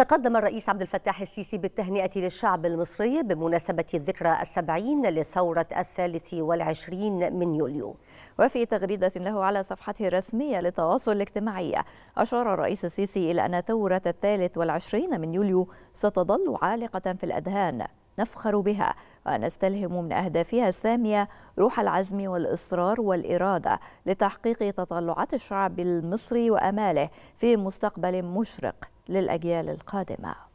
تقدم الرئيس عبد الفتاح السيسي بالتهنئة للشعب المصري بمناسبة الذكرى السبعين لثورة الثالث والعشرين من يوليو وفي تغريدة له على صفحته الرسمية للتواصل الاجتماعي أشار الرئيس السيسي إلى أن ثورة الثالث والعشرين من يوليو ستظل عالقة في الأذهان نفخر بها ونستلهم من أهدافها السامية روح العزم والإصرار والإرادة لتحقيق تطلعات الشعب المصري وأماله في مستقبل مشرق للأجيال القادمة